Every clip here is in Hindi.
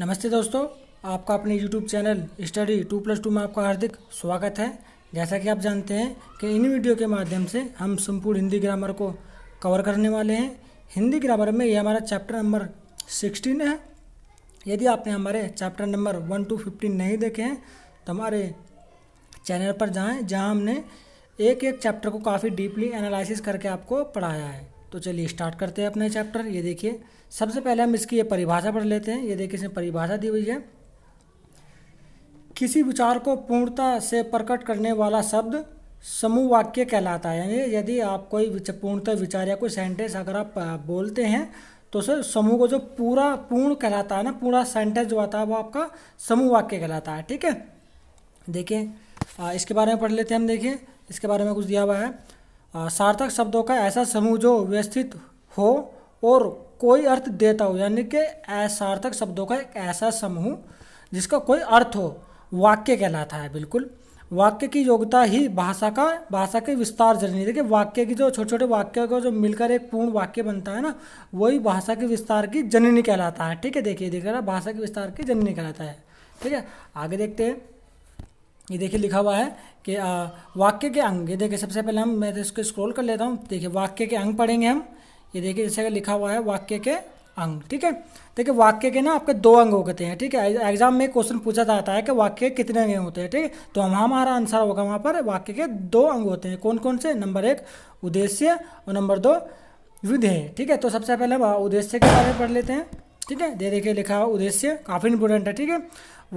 नमस्ते दोस्तों आपका अपने YouTube channel study two plus two में आपका हार्दिक स्वागत है जैसा कि आप जानते हैं कि इन वीडियो के माध्यम से हम संपूर्ण हिंदी ग्रामर को कवर करने वाले हैं हिंदी ग्रामर में ये हमारा चैप्टर नंबर सिक्सटीन है यदि आपने हमारे chapter number one to fifteen नहीं देखे हैं तो हमारे चैनल पर जाएँ जहाँ हमने एक एक चैप्टर को काफ़ी डीपली एनालिसिस करके आपको पढ़ाया है तो चलिए स्टार्ट करते हैं अपने चैप्टर ये देखिए सबसे पहले हम इसकी ये परिभाषा पढ़ लेते हैं ये देखिए इसमें परिभाषा दी हुई है किसी विचार को पूर्णता से प्रकट करने वाला शब्द समूह वाक्य कहलाता है यानी यदि आप कोई पूर्णतः विचार या कोई सेंटेंस अगर आप बोलते हैं तो सर समूह को जो पूरा पूर्ण कहलाता है ना पूरा सेंटेंस जो आता है वो आपका समूह वाक्य कहलाता है ठीक है देखिए इसके बारे में पढ़ लेते हैं हम देखिए इसके बारे में कुछ दिया हुआ है सार्थक शब्दों का ऐसा समूह जो व्यवस्थित हो और कोई अर्थ देता हो यानी कि असार्थक शब्दों का एक ऐसा समूह जिसका कोई अर्थ हो वाक्य कहलाता है बिल्कुल वाक्य की योग्यता ही भाषा का भाषा के विस्तार जर्नी देखिए वाक्य की जो छोटे छोटे वाक्य को जो मिलकर एक पूर्ण वाक्य बनता है ना वही भाषा के विस्तार की जननी कहलाता है ठीक है देखिए देखिए ना भाषा के विस्तार की जननी कहलाता है ठीक है आगे देखते हैं ये देखिए लिखा हुआ है कि वाक्य के अंग ये देखिए सबसे पहले हम मैं इसको स्क्रॉल कर लेता हूँ देखिए वाक्य के अंग पढ़ेंगे हम ये देखिए जैसे अगर लिखा हुआ है वाक्य के अंग ठीक है देखिए वाक्य के ना आपके दो अंग होते हैं ठीक है एग्जाम में क्वेश्चन पूछा जाता है कि वाक्य के कितने अंग होते हैं ठीक है तो हम हमारा आंसर होगा वहाँ पर वाक्य के दो अंग होते हैं कौन कौन से नंबर एक उद्देश्य और नंबर दो विधेय ठीक है तो सबसे पहले हम उद्देश्य के बारे में पढ़ लेते हैं ठीक है दे देखिए लिखा हुआ उद्देश्य काफ़ी इंपोर्टेंट है ठीक है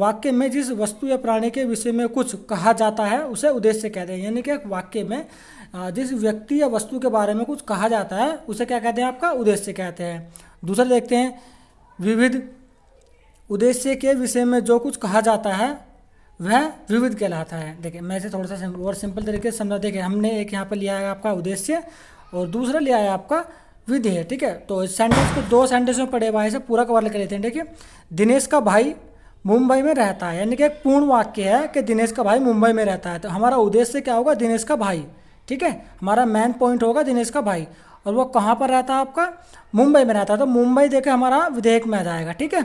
वाक्य में जिस वस्तु या प्राणी के विषय में कुछ कहा जाता है उसे उद्देश्य कहते हैं यानी कि वाक्य में जिस व्यक्ति या वस्तु के बारे में कुछ कहा जाता है उसे क्या कहते हैं आपका उद्देश्य कहते हैं दूसरा देखते हैं विविध उद्देश्य के विषय में जो कुछ कहा जाता है वह विविध कहलाता है देखिए मैं इसे थोड़ा सा और सिंपल तरीके से समझा देखिए हमने एक यहाँ पर लिया है आपका उद्देश्य और दूसरा लिया है आपका विद है ठीक है तो इस सेंटेंस को दो सेंटेंस में पड़े भाई से पूरा कवर कर लेते हैं ठीक है दिनेश का भाई मुंबई में रहता है यानी कि एक पूर्ण वाक्य है कि दिनेश का भाई मुंबई में रहता है तो हमारा उद्देश्य क्या होगा दिनेश का भाई ठीक है हमारा मेन पॉइंट होगा दिनेश का भाई और वो कहाँ पर रहता है आपका मुंबई में रहता है तो मुंबई देखे हमारा विधेयक में आ जाएगा ठीक है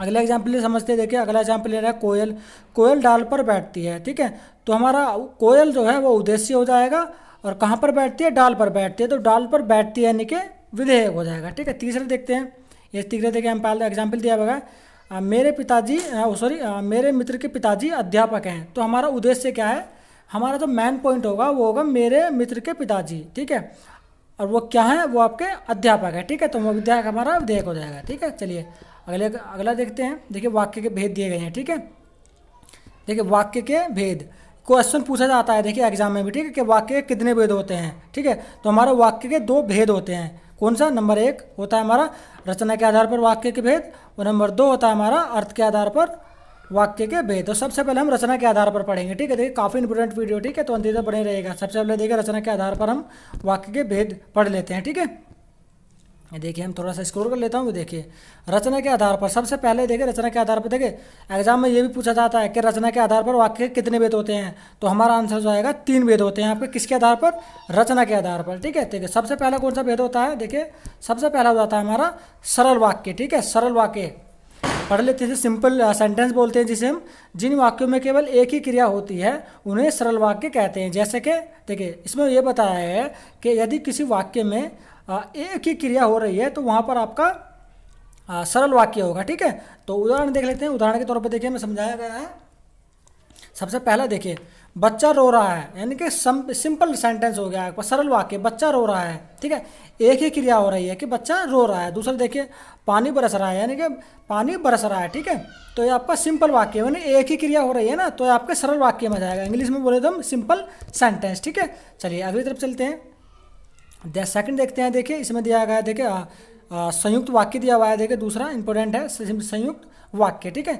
अगला एग्जाम्पल ये समझते हैं देखिए अगला एग्जाम्पल ले रहा है कोयल कोयल डाल पर बैठती है ठीक है तो हमारा कोयल जो है वो उद्देश्य हो जाएगा और कहाँ पर बैठती है डाल पर बैठती है तो डाल पर बैठती है यानी कि विधेयक हो जाएगा ठीक है तीसरे देखते हैं ये तीसरे देखिए पहले एग्जाम्पल दिया होगा मेरे पिताजी सॉरी मेरे मित्र के पिताजी अध्यापक हैं तो हमारा उद्देश्य क्या है हमारा जो मेन पॉइंट होगा वो होगा मेरे मित्र के पिताजी ठीक है और वो क्या है वो आपके अध्यापक है ठीक है तो वो विधेयक हमारा विधेयक हो जाएगा ठीक है चलिए अगले अगला देखते हैं देखिए वाक्य के भेद दिए गए हैं ठीक है देखिए वाक्य के भेद क्वेश्चन पूछा जाता है देखिए एग्जाम में भी ठीक है कि वाक्य के कितने भेद होते हैं ठीक है तो हमारे वाक्य के दो भेद होते हैं कौन सा नंबर एक होता है हमारा रचना के आधार पर वाक्य के भेद और नंबर दो होता है हमारा अर्थ के आधार पर वाक्य के भेद तो सबसे पहले हम रचना के आधार पर पढ़ेंगे ठीक है देखिए काफ़ी इंपोर्टेंट वीडियो ठीक है तो अंतिम बने रहेगा सबसे पहले देखिए रचना के आधार पर हम वाक्य के भेद पढ़ लेते हैं ठीक है देखिए हम थोड़ा सा स्क्रोल कर लेता हूँ देखिए रचना के आधार पर सबसे पहले देखिए रचना के आधार पर देखिए एग्जाम में ये भी पूछा जाता है कि रचना के आधार पर वाक्य कितने वेद होते हैं तो हमारा आंसर जो आएगा तीन वेद होते हैं आपके किसके आधार पर रचना के आधार पर ठीक है ठीक तो है सबसे पहला कौन सा वेद होता है देखिए सबसे पहला हो जाता है हमारा सरल वाक्य ठीक है सरल वाक्य पढ़ लेते हैं सिंपल सेंटेंस बोलते हैं जिसे हम जिन वाक्यों में केवल एक ही क्रिया होती है उन्हें सरल वाक्य कहते हैं जैसे कि देखिए इसमें यह बताया है कि यदि किसी वाक्य में एक ही क्रिया हो रही है तो वहाँ पर आपका आ, सरल वाक्य होगा ठीक है तो उदाहरण देख लेते हैं उदाहरण के तौर पर देखिए मैं समझाया गया है सबसे पहला देखिए बच्चा रो रहा है यानी कि सिंपल सेंटेंस हो गया है सरल वाक्य बच्चा रो रहा है ठीक है एक ही क्रिया हो रही है कि बच्चा रो रहा है दूसरा देखिए पानी बरस रहा है यानी कि पानी बरस रहा है ठीक है तो ये आपका सिंपल वाक्य यानी एक ही क्रिया हो रही है ना तो ये आपके सरल वाक्य में जाएगा इंग्लिश में बोले तो हम सिंपल सेंटेंस ठीक है चलिए अगली तरफ चलते हैं सेकंड देखते हैं देखिए इसमें दिया गया है देखिए संयुक्त वाक्य दिया हुआ है देखिए दूसरा इंपॉर्टेंट है संयुक्त वाक्य ठीक है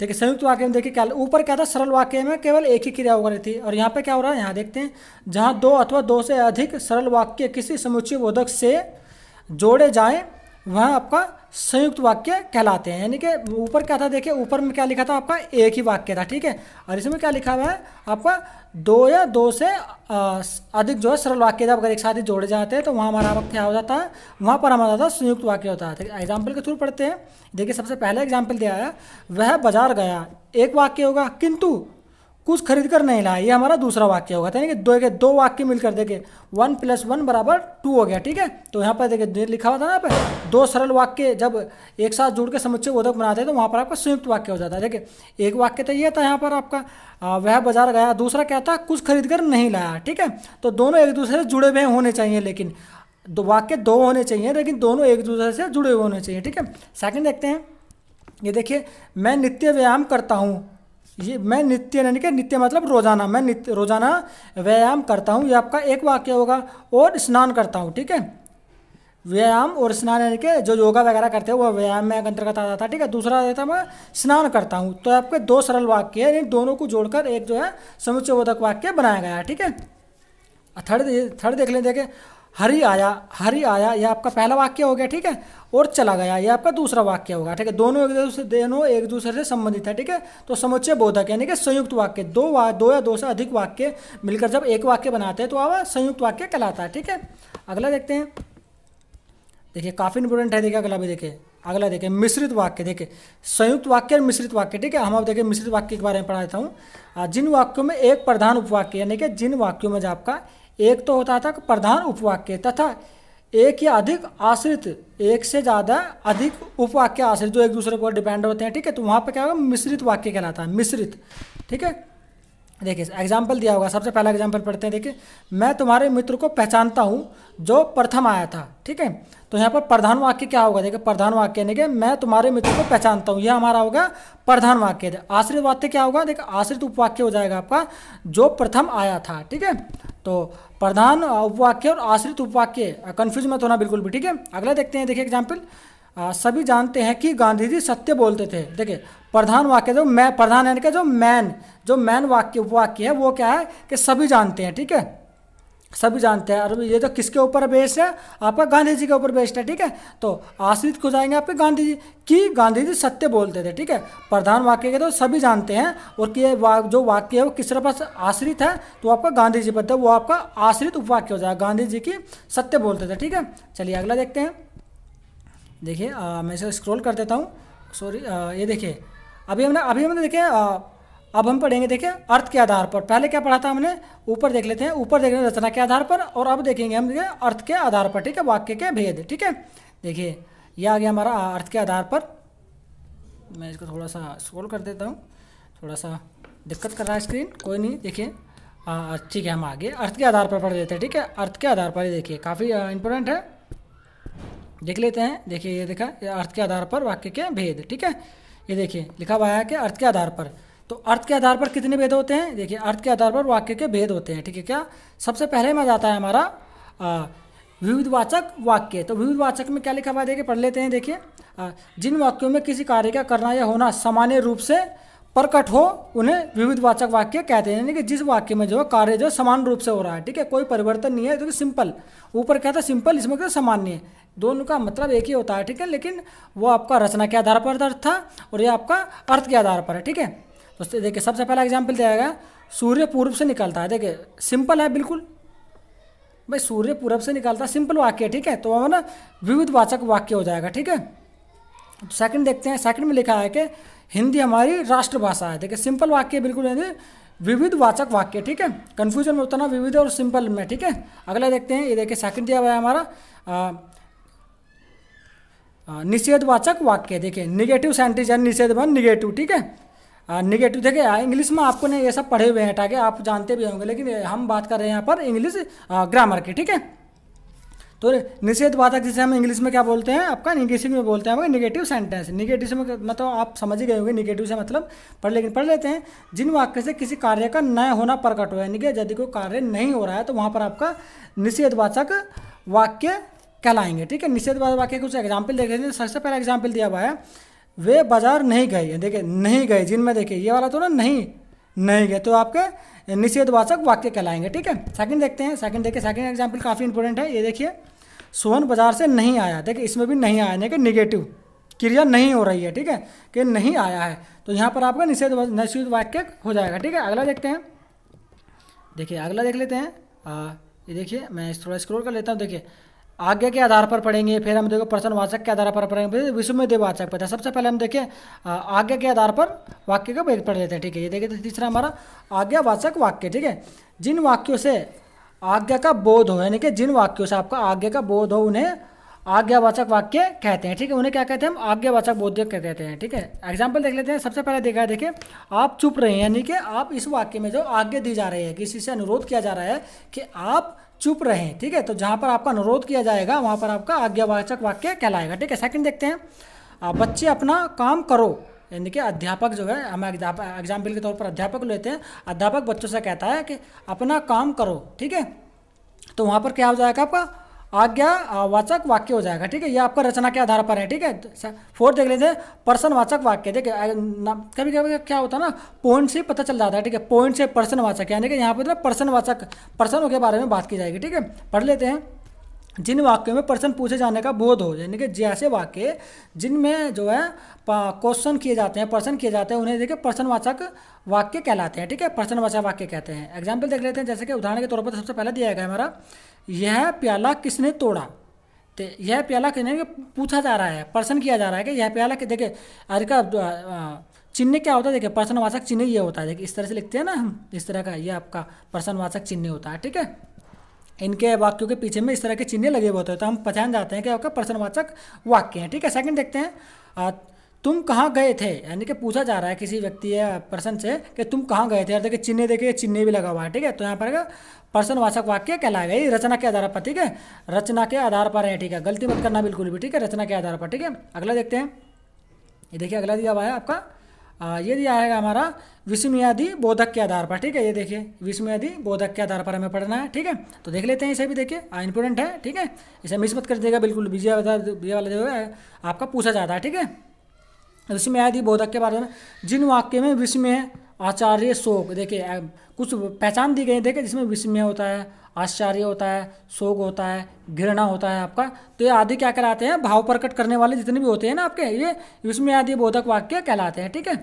देखिए संयुक्त वाक्य में देखिए क्या ऊपर क्या था सरल वाक्य में केवल एक ही क्रिया हो रही थी और यहाँ पे क्या हो रहा है यहाँ देखते हैं जहाँ दो अथवा दो से अधिक सरल वाक्य किसी समुच्चय बोधक से जोड़े जाएं वह आपका संयुक्त वाक्य कहलाते हैं यानी कि ऊपर क्या था देखिए ऊपर में क्या लिखा था आपका एक ही वाक्य था ठीक है और इसमें क्या लिखा हुआ है आपका दो या दो से अधिक जो है सरल वाक्य जब अगर एक साथ ही जोड़े जाते हैं तो वहाँ हमारा वक्त क्या हो जाता है वहाँ पर हमारा था संयुक्त वाक्य होता है एग्जाम्पल के थ्रू पढ़ते हैं देखिए सबसे पहला एग्जाम्पल दिया है वह बाजार गया एक वाक्य होगा किंतु कुछ खरीद कर नहीं लाया ये हमारा दूसरा वाक्य होगा यानी कि दो के दो वाक्य मिलकर देखे वन प्लस वन बराबर टू हो गया ठीक है तो यहाँ पर देखिए लिखा हुआ था ना यहाँ पर दो सरल वाक्य जब एक साथ जुड़ के समुच्चय बोधक बनाते हैं तो वहाँ पर आपका संयुक्त वाक्य हो जाता है देखिए एक वाक्य तो ये था यहाँ पर आपका वह बाजार गया दूसरा क्या था कुछ खरीद कर नहीं लाया ठीक है तो दोनों एक दूसरे से जुड़े हुए होने चाहिए लेकिन दो वाक्य दो होने चाहिए लेकिन दोनों एक दूसरे से जुड़े हुए होने चाहिए ठीक है सेकेंड देखते हैं ये देखिए मैं नित्य व्यायाम करता हूँ ये मैं नित्य यानी कि नित्य मतलब रोज़ाना मैं नित्य रोज़ाना व्यायाम करता हूँ ये आपका एक वाक्य होगा और स्नान करता हूँ ठीक है व्यायाम और स्नान यानी कि जो योगा वगैरह करते हैं वो व्यायाम में अंतर्गत आता था ठीक है दूसरा रहता मैं स्नान करता हूँ तो आपके दो सरल वाक्य है इन दोनों को जोड़कर एक जो है समुच्चय बोधक वाक्य बनाया गया है ठीक है थर्ड थर्ड देख लें देखें हरि आया हरि आया यह आपका पहला वाक्य हो गया ठीक है और चला गया यह आपका दूसरा वाक्य होगा ठीक है दोनों एक दूसरे दोनों एक दूसरे से संबंधित है ठीक है तो समुच्चय बोधक यानी कि संयुक्त वाक्य दो वा, दो या दो से अधिक वाक्य मिलकर जब एक वाक्य बनाते हैं तो आप संयुक्त वाक्य कहलाता है ठीक है अगला देखते हैं देखिए काफ़ी इंपोर्टेंट है देखिए अगला भी देखिए अगला देखिए मिश्रित वाक्य देखिए संयुक्त वाक्य और मिश्रित वाक्य ठीक है हम अब देखिए मिश्रित वाक्य के बारे में पढ़ा देता हूँ जिन वाक्यों में एक प्रधान उपवाक्य यानी कि जिन वाक्यों में जो आपका एक तो होता था प्रधान उपवाक्य तथा एक या अधिक आश्रित एक से ज़्यादा अधिक उपवाक्य आश्रित जो एक दूसरे पर डिपेंड होते हैं ठीक है तो वहाँ पर क्या होगा मिश्रित वाक्य कहलाता है मिश्रित ठीक है देखिए एग्जाम्पल दिया होगा सबसे पहला एग्जाम्पल पढ़ते हैं देखिए मैं तुम्हारे मित्र को पहचानता हूँ जो प्रथम आया था ठीक है तो यहाँ पर प्रधान वाक्य क्या होगा देखिए प्रधान वाक्य यानी कि मैं तुम्हारे मित्र को पहचानता हूँ यह हमारा होगा प्रधान वाक्य आश्रित वाक्य क्या होगा देखिए आश्रित उपवाक्य हो जाएगा आपका जो प्रथम आया था ठीक है तो प्रधान उपवाक्य और आश्रित उपवाक्य कन्फ्यूज मत होना बिल्कुल भी ठीक है अगला देखते हैं देखिए एग्जाम्पल सभी जानते हैं कि गांधी जी सत्य बोलते थे देखिए प्रधान वाक्य जो मैं प्रधान यानी कि जो मैन जो मैन वाक्य उपवाक्य है वो क्या है कि सभी जानते हैं ठीक है सभी जानते हैं अरे ये तो किसके ऊपर बेस है आपका गांधी जी के ऊपर बेस्ट है ठीक है तो आश्रित को जाएंगे आपके गांधी जी कि गांधी जी सत्य बोलते थे ठीक है प्रधान वाक्य के तो सभी जानते हैं और कि वा, जो वाक्य है वो किस तरह पास आश्रित है तो आपका गांधी जी पर वो आपका आश्रित उपवाक्य हो जाएगा गांधी जी की सत्य बोलते थे ठीक है चलिए अगला देखते हैं देखिए मैं इसे स्क्रोल कर देता हूँ सॉरी ये देखिए अभी हमने अभी हमने देखे अब हम पढ़ेंगे देखिए अर्थ के आधार पर पहले क्या पढ़ा था हमने ऊपर देख लेते हैं ऊपर देख रहे रचना के आधार पर और अब देखेंगे हम देखें अर्थ के आधार पर ठीक है वाक्य के भेद ठीक है देखिए यह आ गया हमारा अर्थ के आधार पर मैं इसको थोड़ा सा स्क्रोल कर देता हूँ थोड़ा सा दिक्कत कर रहा है स्क्रीन कोई नहीं देखिए ठीक है हम आगे अर्थ के आधार पर पढ़ लेते हैं ठीक है अर्थ के आधार पर देखिए काफ़ी इंपॉर्टेंट है देख लेते हैं देखिए ये देखा ये अर्थ के आधार पर वाक्य के भेद ठीक है ये देखिए लिखा हुआ है कि अर्थ के आधार पर तो अर्थ के आधार पर कितने भेद होते हैं देखिए अर्थ के आधार पर वाक्य के भेद होते हैं ठीक है क्या सबसे पहले में जाता है हमारा विविधवाचक वाक्य तो विविधवाचक में क्या लिखा हुआ देखिए पढ़ लेते हैं देखिए जिन वाक्यों में किसी कार्य का करना या होना सामान्य रूप से प्रकट हो उन्हें विविधवाचक वाक्य कहते हैं यानी कि जिस वाक्य में जो है कार्य जो समान रूप से हो रहा है ठीक है कोई परिवर्तन नहीं है क्योंकि तो सिंपल ऊपर क्या था सिंपल इसमें क्या सामान्य है दोनों का मतलब एक ही होता है ठीक है लेकिन वो आपका रचना के आधार पर अर्थ था और ये आपका अर्थ के आधार पर है ठीक है तो देखिए सबसे पहला एग्जाम्पल दिया गया सूर्य पूर्व से निकलता है देखिए सिंपल है बिल्कुल भाई सूर्य पूर्व से निकलता है सिंपल वाक्य है ठीक है तो ना विविध वाचक वाक्य हो जाएगा ठीक है तो सेकंड देखते हैं सेकंड में लिखा है कि हिंदी हमारी राष्ट्रभाषा है देखिए सिंपल वाक्य बिल्कुल नहीं विविध वाचक वाक्य ठीक है कन्फ्यूजन में उतना विविध और सिंपल में ठीक है अगला देखते हैं ये देखिए सेकंड दिया हुआ है हमारा निषेधवाचक वाक्य देखिए निगेटिव सेंटेंस है निषेध बन निगेटिव ठीक है निगेटिव देखिए इंग्लिश में आपको ने ये सब पढ़े हुए हैं ताकि आप जानते भी होंगे लेकिन हम बात कर रहे हैं यहाँ पर इंग्लिश ग्रामर की ठीक है तो निषेध वादक जिसे हम इंग्लिश में क्या बोलते हैं आपका इंग्लिश में बोलते हैं निगेटिव सेंटेंस निगेटिव से मतलब, मतलब आप समझ ही गए होंगे निगेटिव से मतलब पढ़ लेकिन पढ़ लेते हैं जिन वाक्य से किसी कार्य का न होना प्रकट हो यानी कि यदि कोई कार्य नहीं हो रहा है तो वहाँ पर आपका निषेधवाचक वाक्य कहलाएंगे ठीक है निषेधवाचक वाक्य कुछ एग्जाम्पल देख लेते हैं सबसे पहला एग्जाम्पल दिया हुआ है वे बाजार नहीं गए देखिए नहीं गए जिनमें देखिए ये वाला तो ना नहीं नहीं गए तो आपके निषेधवाचक वाक्य कहलाएंगे ठीक है सेकंड देखते हैं सेकंड देखिए सेकंड एग्जाम्पल काफ़ी इंपॉर्टेंट है ये देखिए सोहन बाजार से नहीं आया देखिए इसमें भी नहीं आया देखिए निगेटिव क्रिया नहीं हो रही है ठीक है कि नहीं आया है तो यहाँ पर आपका निषेध निषेध वाक्य हो जाएगा ठीक है अगला देखते हैं देखिए अगला देख लेते हैं आ, ये देखिए मैं थोड़ा स्क्रोल कर लेता हूँ देखिए आज्ञा के आधार पर पढ़ेंगे फिर हम देखो प्रश्नवाचक के आधार पर पढ़ेंगे विश्व में देववाचक पता है सबसे पहले हम देखें आज्ञा के आधार पर वाक्य को पढ़ लेते हैं ठीक है ये देखिए तो तीसरा हमारा आज्ञावाचक वाक्य ठीक है जिन वाक्यों से आज्ञा का बोध हो यानी कि जिन वाक्यों से आपका आज्ञा का बोध हो उन्हें आज्ञावाचक वाक्य कहते हैं ठीक है उन्हें क्या कहते हैं हम आज्ञावाचक बोध्यक कहते हैं ठीक है एग्जाम्पल देख लेते हैं सबसे पहले देखा है देखिए आप चुप रहे हैं यानी कि आप इस वाक्य में जो आज्ञा दी जा रही है किसी से अनुरोध किया जा रहा है कि आप चुप हैं ठीक है तो जहाँ पर आपका अनुरोध किया जाएगा वहाँ पर आपका आज्ञावाचक वाक्य कहलाएगा ठीक है सेकंड देखते हैं आप बच्चे अपना काम करो यानी कि अध्यापक जो है हम एग्जाम्पल के तौर पर अध्यापक लेते हैं अध्यापक बच्चों से कहता है कि अपना काम करो ठीक है तो वहाँ पर क्या हो जाएगा आपका आज्ञा वाचक वाक्य हो जाएगा ठीक है ये आपका रचना के आधार पर है ठीक है फोर्थ देख लीजिए पर्सन वाचक वाक्य देखिए कभी कभी क्या होता है ना पॉइंट से पता चल जाता है ठीक है पॉइंट से पर्सन वाचक यानी कि यहाँ पर पर्सन तो वाचक पर्सनों के बारे में बात की जाएगी ठीक है पढ़ लेते हैं जिन वाक्यों में प्रश्न पूछे जाने का बोध हो यानी कि जैसे वाक्य जिनमें जो है क्वेश्चन किए जाते हैं प्रश्न किए जाते हैं उन्हें देखिए प्रश्नवाचक वाक्य कहलाते हैं ठीक है प्रश्नवाचक वाक्य कहते हैं एग्जाम्पल देख लेते हैं जैसे कि उदाहरण के तौर पर सबसे पहले दिया गया हमारा यह प्याला किसने तोड़ा तो यह प्याला किसने पूछा जा रहा है प्रश्न किया जा रहा है कि यह प्याला देखे देखिए अरे का चिन्ह क्या होता है देखिए प्रश्नवाचक चिन्ह ये होता है देखिए इस तरह से लिखते हैं ना हम इस तरह का यह आपका प्रश्नवाचक चिन्ह होता है ठीक है इनके वाक्यों के पीछे में इस तरह के चिन्ह लगे होते हैं तो हम पहचान जाते हैं कि आपका प्रश्नवाचक वाक्य है ठीक है सेकंड देखते हैं तुम कहाँ गए थे यानी कि पूछा जा रहा है किसी व्यक्ति या पर्सन से कि तुम कहाँ गए थे यार देखिए चिन्ह देखिए चिन्ह भी लगा हुआ है ठीक है तो यहाँ पर पर्सनवाचक वाक्य कहलाएगा ये रचना के आधार पर ठीक है रचना के आधार पर है ठीक है गलती मत करना बिल्कुल भी ठीक है रचना के आधार पर ठीक है अगला देखते हैं ये देखिए अगला दिया हुआ है आपका ये दिया है हमारा विस्मयादि बोधक के आधार पर ठीक है ये देखिए विस्मयादि बोधक के आधार पर हमें पढ़ना है ठीक है तो देख लेते हैं इसे भी देखिए इंपोर्टेंट है ठीक है इसे मिस मत कर देगा बिल्कुल बीजे वाला जो है आपका पूछा जाता है ठीक है विस्मयादि बोधक के बारे में जिन वाक्य में विस्मय आचार्य शोक देखिए कुछ पहचान दी गई देखिए जिसमें विस्मय होता है आश्चर्य होता है शोक होता है घृणा होता है आपका तो ये आदि क्या कहलाते हैं भाव प्रकट करने वाले जितने भी होते हैं ना आपके ये इसमें आदि बोधक वाक्य कहलाते हैं ठीक है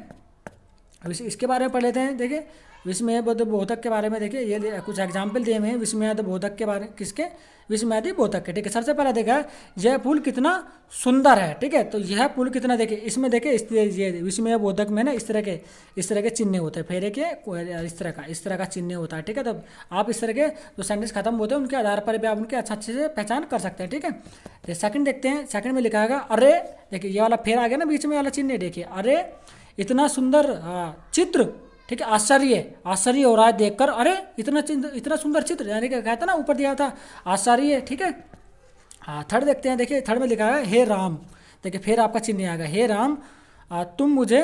इसके बारे में पढ़ लेते हैं देखिए विस्मय बोध बोधक के बारे में देखिए ये कुछ एग्जाम्पल दिए हुए हैं विस्मयाद बोधक के बारे किसके विस्मयादि बोधक के ठीक है सबसे पहला देखा यह पुल कितना सुंदर है ठीक है तो यह पुल कितना देखिए इसमें देखिए इस ये विस्मय बोधक में ना इस तरह के इस तरह के चिन्ह होते हैं फेरे के इस तरह का इस तरह का चिन्ह होता है ठीक है तो आप इस तरह के जो सेंटेंस खत्म होते हैं उनके आधार पर भी आप उनके अच्छा अच्छे से पहचान कर सकते हैं ठीक है सेकंड देखते हैं सेकंड में लिखा है अरे देखिए ये वाला फेर आ गया ना बीच में वाला चिन्ह देखिए अरे इतना सुंदर हाँ, चित्र ठीक है आश्चर्य आश्चर्य हो रहा है देखकर अरे इतना इतना सुंदर चित्र यानी क्या कहता ना ऊपर दिया था आश्चर्य ठीक है हाँ थर्ड देखते हैं देखिए थर्ड में लिखा है हे राम देखिए फिर आपका चिन्ह आएगा हे राम आ, तुम मुझे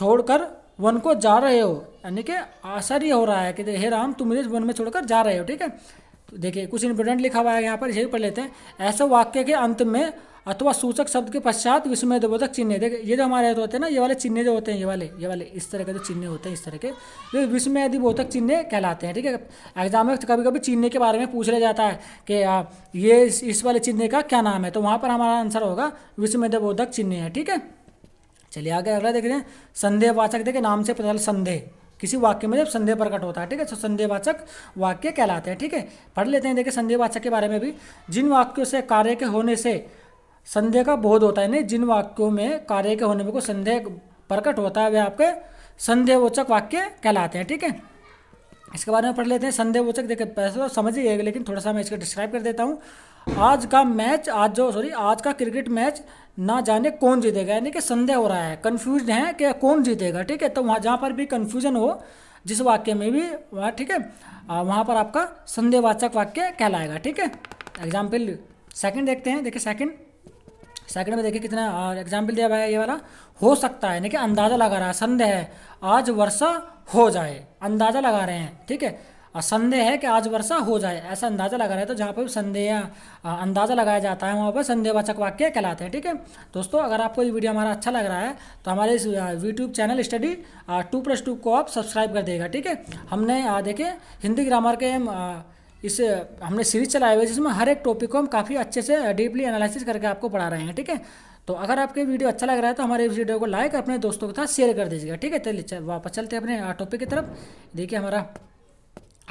छोड़कर वन को जा रहे हो यानी कि आश्चर्य हो रहा है कि हे राम तुम मुझे वन में छोड़कर जा रहे हो ठीक है तो देखिए कुछ इंपोर्टेंट लिखा हुआ है यहाँ पर यही पढ़ लेते हैं ऐसे वाक्य के अंत में अथवा सूचक शब्द के पश्चात विस्मय बोधक चिन्ह देख ये जो हमारे होते हैं ना ये वाले चिन्ह जो होते हैं ये वाले ये वाले इस तरह के जो चिन्ह होते हैं इस तरह के जो विस्मय बोधक चिन्ह कहलाते हैं ठीक है एग्जाम में कभी कभी चिन्ह के बारे में पूछ लिया जाता है कि ये इस, इस वाले चिन्ह का क्या नाम है तो वहाँ पर हमारा आंसर होगा विस्मय बोधक चिन्ह है ठीक है चलिए आगे अगला देख रहे हैं संदेहवाचक देखे नाम से पता संदेह किसी वाक्य में जब संदेह प्रकट होता है ठीक है तो संदेहवाचक वाक्य कहलाते हैं ठीक है पढ़ लेते हैं देखिए संदेहवाचक के बारे में भी जिन वाक्यों से कार्य के होने से संदेह का बोध होता है यानी जिन वाक्यों में कार्य के होने में को संदेह प्रकट होता है वे आपके संदेहवोचक वाक्य कहलाते हैं ठीक है थीके? इसके बारे में पढ़ लेते हैं संदेहवोचक देखे पैसे तो समझ ही लेकिन थोड़ा सा मैं इसका डिस्क्राइब कर देता हूँ आज का मैच आज जो सॉरी आज का क्रिकेट मैच ना जाने कौन जीतेगा यानी कि संदेह हो रहा है कन्फ्यूज है कि कौन जीतेगा ठीक है तो वहाँ जहाँ पर भी कन्फ्यूजन हो जिस वाक्य में भी वहाँ ठीक है वहाँ पर आपका संदेहवाचक वाक्य कहलाएगा ठीक है एग्जाम्पल सेकेंड देखते हैं देखिए सेकेंड सेकंड में देखिए कितना एग्जाम्पल दिया भाई ये वाला हो सकता है यानी कि अंदाज़ा लगा रहा है संदेह है आज वर्षा हो जाए अंदाज़ा लगा रहे हैं ठीक है संदेह है कि आज वर्षा हो जाए ऐसा अंदाज़ा लगा रहे हैं तो जहाँ पर संदेह अंदाज़ा लगाया जाता है वहाँ पर संदेहवाचक वाक्य कहलाते हैं ठीक है दोस्तों अगर आपको ये वीडियो हमारा अच्छा लग रहा है तो हमारे इस YouTube channel study two plus two को आप सब्सक्राइब कर देगा ठीक है हमने देखे हिंदी ग्रामर के इस हमने सीरीज चलाए हुए जिसमें हर एक टॉपिक को हम काफ़ी अच्छे से डीपली uh, एनालिसिस करके आपको पढ़ा रहे हैं ठीक है तो अगर आपके वीडियो अच्छा लग रहा है तो हमारे इस वीडियो को लाइक अपने दोस्तों के साथ शेयर कर दीजिएगा ठीक है तो चलिए चल वापस चलते हैं अपने टॉपिक uh, की तरफ देखिए हमारा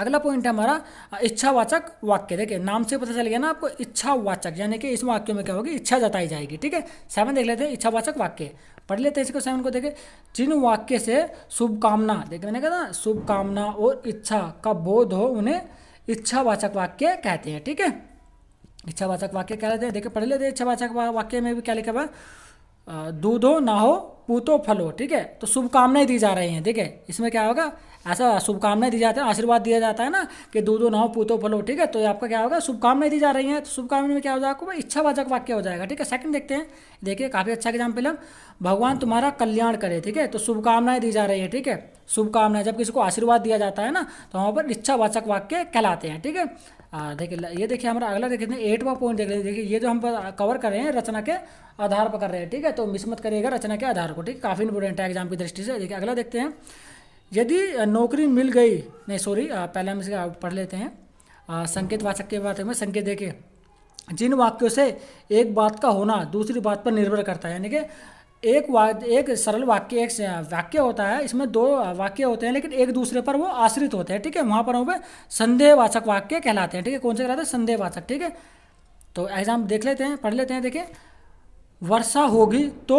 अगला पॉइंट है हमारा uh, इच्छावाचक वाक्य देखिए नाम से पता चल गया ना आपको इच्छावाचक यानी कि इस वाक्य में क्या होगी इच्छा जताई जाएगी ठीक है सेवन देख लेते हैं इच्छावाचक वाक्य पढ़ लेते हैं इसको सेवन को देखे जिन वाक्य से शुभकामना देखिए मैंने कहा ना शुभकामना और इच्छा का बोध हो उन्हें इच्छावाचक वाक्य कहते हैं ठीक है इच्छावाचक वाक्य कह रहे थे देखिए पढ़ लेते हैं इच्छावाचक वाक्य में भी क्या लिखा हुआ दूधो ना हो पूतो फलो ठीक है तो शुभकामनाएं दी जा रही हैं ठीक है इसमें क्या होगा ऐसा शुभकामनाएं दी जाती है आशीर्वाद दिया जाता है ना कि दूधो ना हो पूतो फलो ठीक है तो आपका क्या होगा शुभकामनाएं दी जा रही हैं तो शुभकामना में क्या हो जाएगा आपको इच्छावाचक वाक्य हो जाएगा ठीक है सेकंड देखते हैं देखिए काफ़ी अच्छा एग्जाम्पल है भगवान तुम्हारा कल्याण करे ठीक है तो शुभकामनाएं दी जा रही है ठीक है शुभकामनाएं जब किसी को आशीर्वाद दिया जाता है ना तो वहाँ पर इच्छावाचक वाक्य कहलाते हैं ठीक है देखिए ये देखिए हमारा अगला देखते हैं एटवा पॉइंट देख लीजिए देखिए ये जो हम कवर कर रहे हैं रचना के आधार पर कर रहे हैं ठीक है तो मिस मत करिएगा रचना के आधार को ठीक है काफ़ी इंपोर्टेंट है एग्जाम की दृष्टि से देखिए अगला देखते हैं यदि नौकरी मिल गई नहीं सॉरी पहले हम इसे पढ़ लेते हैं संकेत वाचक के बारे में संकेत देखिए जिन वाक्यों से एक बात का होना दूसरी बात पर निर्भर करता है यानी कि एक वाक्य एक सरल वाक्य एक वाक्य होता है इसमें दो वाक्य होते हैं लेकिन एक दूसरे पर वो आश्रित होते हैं ठीक है वहाँ पर हम संदेहवाचक वाक्य कहलाते हैं ठीक है कौन से कहलाते हैं संदेहवाचक ठीक है तो एग्जाम देख लेते हैं पढ़ लेते हैं देखिए वर्षा होगी तो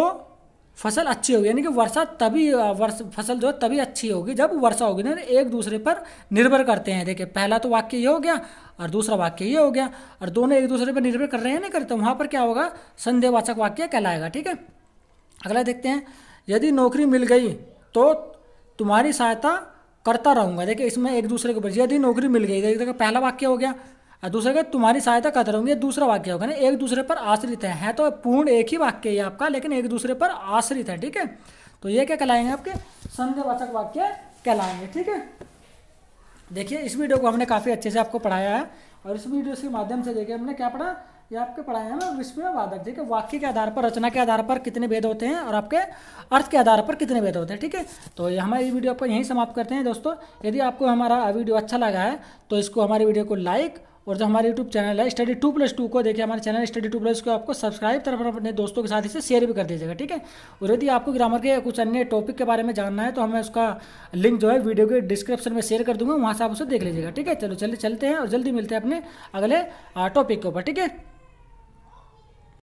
फसल अच्छी होगी यानी कि वर्षा तभी वर्ष फसल जो है तभी अच्छी होगी जब वर्षा होगी ना एक दूसरे पर निर्भर करते हैं देखिए पहला तो वाक्य ये हो गया और दूसरा वाक्य ये हो गया और दोनों एक दूसरे पर निर्भर कर रहे हैं नहीं करते वहाँ पर क्या होगा संदेहवाचक वाक्य कहलाएगा ठीक है अगला देखते हैं यदि नौकरी मिल गई तो तुम्हारी सहायता करता रहूँगा देखिए इसमें एक दूसरे के बजे यदि नौकरी मिल गई देखिए पहला वाक्य हो गया और दूसरे का तुम्हारी सहायता करता रहूँगी दूसरा वाक्य होगा ना एक दूसरे पर आश्रित है, है तो पूर्ण एक ही वाक्य है आपका लेकिन एक दूसरे पर आश्रित है ठीक है तो ये क्या कहलाएंगे आपके संघवाचक वाक्य कहलाएंगे ठीक है देखिए इस वीडियो को हमने काफ़ी अच्छे से आपको पढ़ाया है और इस वीडियो के माध्यम से देखिए हमने क्या पढ़ा ये आपके पढ़ाए हैं ना इसमें वादक देखिए वाक्य के आधार पर रचना के आधार पर कितने भेद होते हैं और आपके अर्थ के आधार पर कितने भेद होते हैं ठीक है तो ये हमारी वीडियो आपको यहीं समाप्त करते हैं दोस्तों यदि आपको हमारा वीडियो अच्छा लगा है तो इसको हमारी वीडियो को लाइक और जो हमारे यूट्यूब चैनल है स्टडी टू प्लस टू को देखिए हमारे चैनल स्टडी टू प्लस को आपको सब्सक्राइब तरफ अपने दोस्तों के साथ इसे शेयर भी कर दीजिएगा ठीक है और यदि आपको ग्रामर के कुछ अन्य टॉपिक के बारे में जानना है तो हमें उसका लिंक जो है वीडियो के डिस्क्रिप्शन में शेयर कर दूंगा वहाँ से आप उसे देख लीजिएगा ठीक है चलो चलिए चलते हैं और जल्दी मिलते हैं अपने अगले टॉपिक के ऊपर ठीक है